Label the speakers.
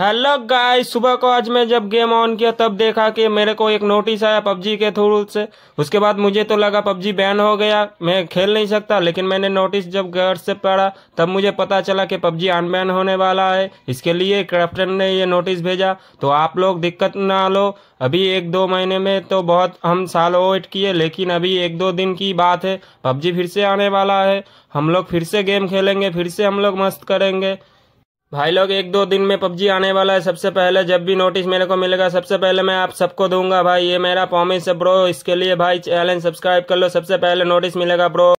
Speaker 1: hello गाय सुबह को आज मैं जब गेम ऑन किया तब देखा कि मेरे को एक नोटिस आया पबजी के थ्रू से उसके बाद मुझे तो लगा पबजी बैन हो गया मैं खेल नहीं सकता लेकिन मैंने नोटिस जब घर से पढ़ा तब मुझे पता चला कि पबजी अनबैन होने वाला है इसके लिए क्रैप्टन ने ये नोटिस भेजा तो आप लोग दिक्कत ना लो अभी एक दो महीने में तो बहुत हम साल वेट किए लेकिन अभी एक दो दिन की बात है पबजी फिर से आने वाला है हम लोग फिर से गेम खेलेंगे फिर से हम लोग मस्त करेंगे भाई लोग एक दो दिन में पबजी आने वाला है सबसे पहले जब भी नोटिस मेरे को मिलेगा सबसे पहले मैं आप सबको दूंगा भाई ये मेरा प्रॉमिस है ब्रो इसके लिए भाई चैनल सब्सक्राइब कर लो सबसे पहले नोटिस मिलेगा ब्रो